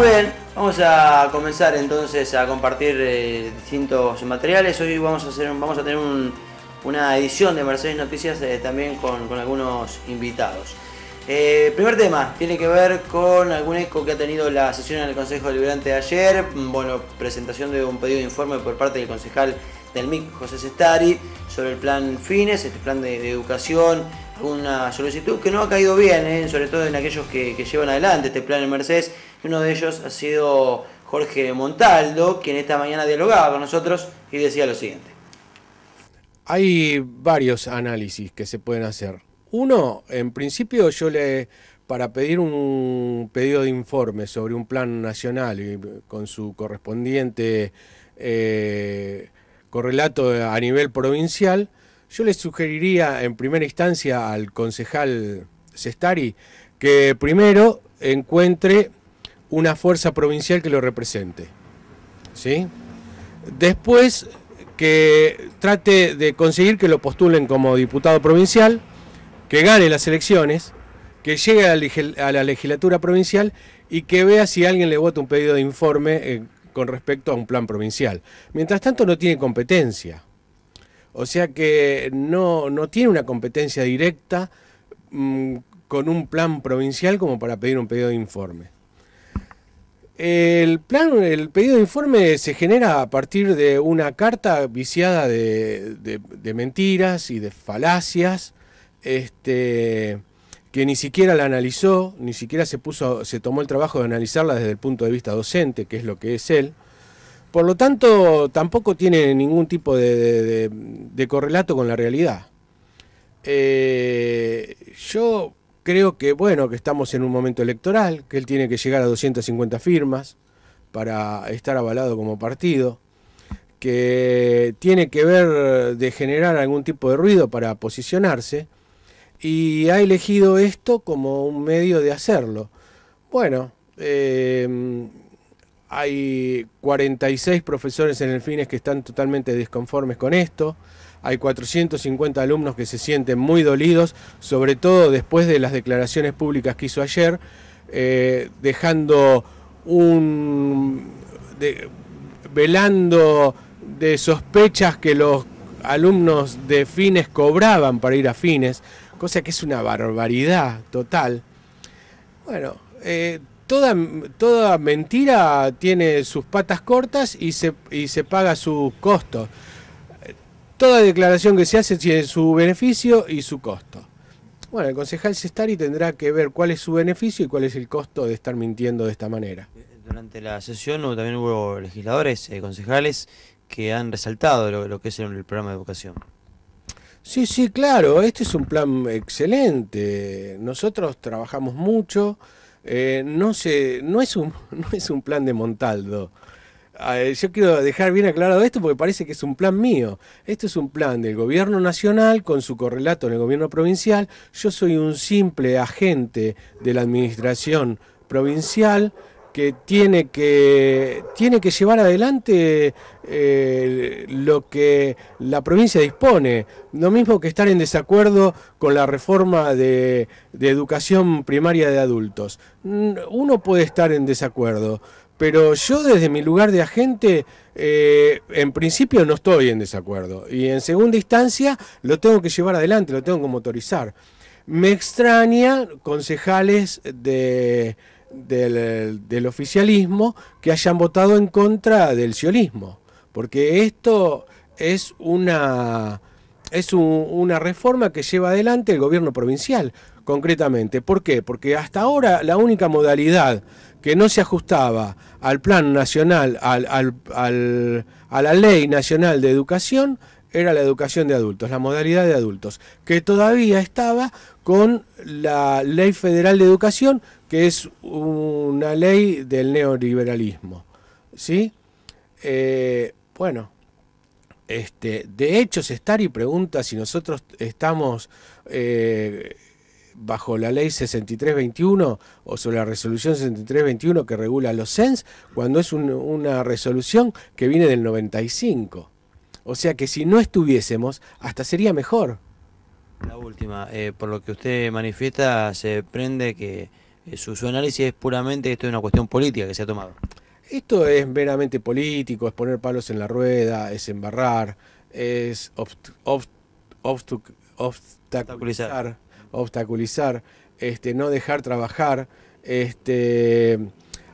Muy bien, vamos a comenzar entonces a compartir eh, distintos materiales. Hoy vamos a, hacer, vamos a tener una edición de Mercedes Noticias eh, también con, algunos invitados. Eh, primer tema, tiene que ver con algún eco que ha tenido la sesión en el Consejo Deliberante ayer. Mm, bueno, presentación de un pedido de informe por parte del concejal del MIC, José Sestari, sobre el plan FINES, este plan de, educación una solicitud que no ha caído bien, sobre todo en aquellos que, que, llevan adelante este plan en Mercedes, uno de ellos ha sido Jorge Montaldo, quien esta mañana dialogaba con nosotros y decía lo siguiente. Hay varios análisis que se pueden hacer. Uno, en principio yo le, para pedir un pedido de informe sobre un plan nacional con su correspondiente eh, correlato a nivel provincial, yo le sugeriría en primera instancia al concejal Sestari que primero encuentre una fuerza provincial que lo represente. ¿Sí? Después que trate de conseguir que lo postulen como diputado provincial, que gane las elecciones, que llegue a la, legislatura provincial y que vea si alguien le vota un pedido de informe eh, con respecto a un plan provincial. Mientras tanto no tiene competencia. O sea que no, tiene una competencia directa mm, con un plan provincial como para pedir un pedido de informe. El plan, el pedido de informe se genera a partir de una carta viciada de, mentiras y de falacias, este, que ni siquiera la analizó, ni siquiera se puso, se tomó el trabajo de analizarla desde el punto de vista docente, que es lo que es él. Por lo tanto, tampoco tiene ningún tipo de, correlato con la realidad. Eh, yo creo que, bueno, que estamos en un momento electoral, que él tiene que llegar a 250 firmas para estar avalado como partido, que tiene que ver de generar algún tipo de ruido para posicionarse, y ha elegido esto como un medio de hacerlo. Bueno, eh, hay 46 profesores en el FINES que están totalmente desconformes con esto. Hay 450 alumnos que se sienten muy dolidos, sobre todo después de las declaraciones públicas que hizo ayer, eh, dejando un... velando de sospechas que los alumnos de fines cobraban para ir a fines, cosa que es una barbaridad total. Bueno, eh, toda, mentira tiene sus patas cortas y se, paga sus costos. Toda declaración que se hace tiene su beneficio y su costo. Bueno, el concejal y tendrá que ver cuál es su beneficio y cuál es el costo de estar mintiendo de esta manera. Durante la sesión también hubo legisladores, eh, concejales, que han resaltado lo, que es el programa de educación. Sí, sí, claro, este es un plan excelente. Nosotros trabajamos mucho. Eh, no, no, es un, no es un plan de Montaldo. Eh, yo quiero dejar bien aclarado esto porque parece que es un plan mío. Esto es un plan del gobierno nacional con su correlato en el gobierno provincial. Yo soy un simple agente de la administración provincial que tiene que, tiene que llevar adelante eh, lo que la provincia dispone. Lo mismo que estar en desacuerdo con la reforma de, educación primaria de adultos. Uno puede estar en desacuerdo, pero yo desde mi lugar de agente, eh, en principio no estoy en desacuerdo. Y en segunda instancia lo tengo que llevar adelante, lo tengo que motorizar. Me extraña concejales de eh, del, oficialismo que hayan votado en contra del sionismo, porque esto es una es una reforma que lleva adelante el gobierno provincial, concretamente. ¿Por qué? Porque hasta ahora la única modalidad que no se ajustaba al plan nacional, al, al, a la ley nacional de educación, era la educación de adultos, la modalidad de adultos, que todavía estaba con la ley federal de educación que es una ley del neoliberalismo. ¿Sí? Eh, bueno, este, de hecho, y pregunta si nosotros estamos eh, bajo la ley 6321 o sobre la resolución 6321 que regula los CENS, cuando es una resolución que viene del 95. O sea que si no estuviésemos, hasta sería mejor. La última, eh, por lo que usted manifiesta, se prende que su, análisis es puramente esto es una cuestión política que se ha tomado. Esto es meramente político, es poner palos en la rueda, es embarrar, es obstaculizar, este, no dejar trabajar. Este,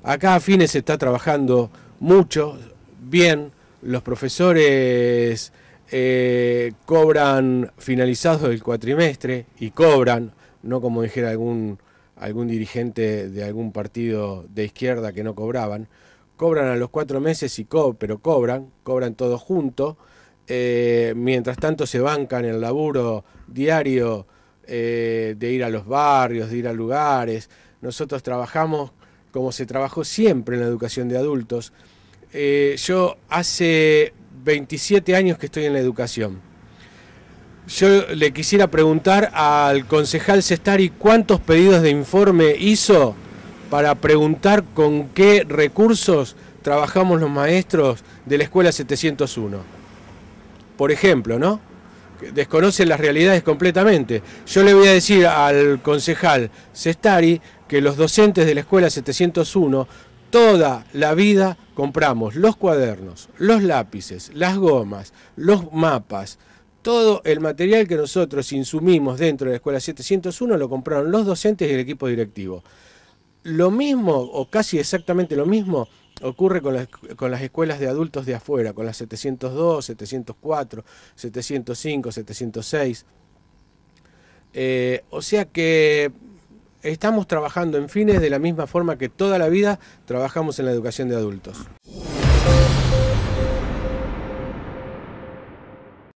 acá a Fines se está trabajando mucho, bien, los profesores eh, cobran finalizados el cuatrimestre y cobran, no como dijera algún algún dirigente de algún partido de izquierda que no cobraban. Cobran a los cuatro meses, y pero cobran, cobran todo junto. Eh, mientras tanto se bancan el laburo diario eh, de ir a los barrios, de ir a lugares. Nosotros trabajamos como se trabajó siempre en la educación de adultos. Eh, yo hace 27 años que estoy en la educación. Yo le quisiera preguntar al concejal Sestari cuántos pedidos de informe hizo para preguntar con qué recursos trabajamos los maestros de la Escuela 701. Por ejemplo, ¿no? Desconocen las realidades completamente. Yo le voy a decir al concejal Sestari que los docentes de la Escuela 701 toda la vida compramos los cuadernos, los lápices, las gomas, los mapas, todo el material que nosotros insumimos dentro de la Escuela 701 lo compraron los docentes y el equipo directivo. Lo mismo, o casi exactamente lo mismo, ocurre con las, escuelas de adultos de afuera, con las 702, 704, 705, 706. o sea que estamos trabajando en fines de la misma forma que toda la vida trabajamos en la educación de adultos.